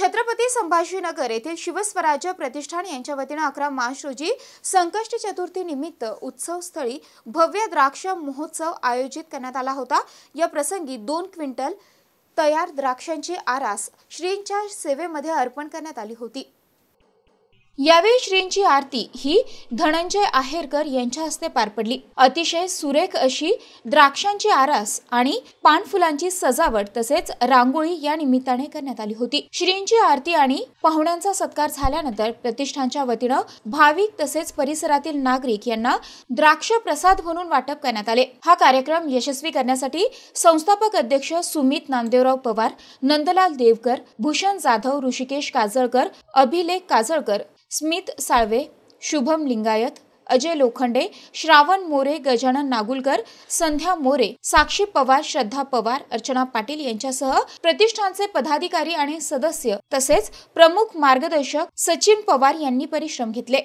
छत्रपती संभाजीनगर येथील शिवस्वराज्य प्रतिष्ठान यांच्या वतीनं अकरा मार्च रोजी संकष्ट चतुर्थी निमित्त उत्सवस्थळी भव्य द्राक्ष महोत्सव आयोजित करण्यात आला होता या प्रसंगी दोन क्विंटल तयार द्राक्षांची आरास श्रींच्या सेवेमध्ये अर्पण करण्यात आली होती यावेळी श्रींची आरती ही धनंजय आहेरकर यांच्या हस्ते पार पडली अतिशय सुरेख अशी द्राक्षांची आरास आणि पानफुलांची सजावट तसेच रांगोळी या निमित्ताने करण्यात आली होती श्रींची आरती आणि पाहुण्यांचा सत्कार झाल्यानंतर प्रतिष्ठानच्या वतीनं भाविक तसेच परिसरातील नागरिक यांना द्राक्ष प्रसाद म्हणून वाटप करण्यात आले हा कार्यक्रम यशस्वी करण्यासाठी संस्थापक अध्यक्ष सुमित नामदेवराव पवार नंदलाल देवकर भूषण जाधव ऋषिकेश काजळकर अभिलेख काजळकर स्मित साळवे शुभम लिंगायत अजय लोखंडे श्रावण मोरे गजानन नागुलकर संध्या मोरे साक्षी पवार श्रद्धा पवार अर्चना पाटील यांच्यासह प्रतिष्ठानचे पदाधिकारी आणि सदस्य तसेच प्रमुख मार्गदर्शक सचिन पवार यांनी परिश्रम घेतले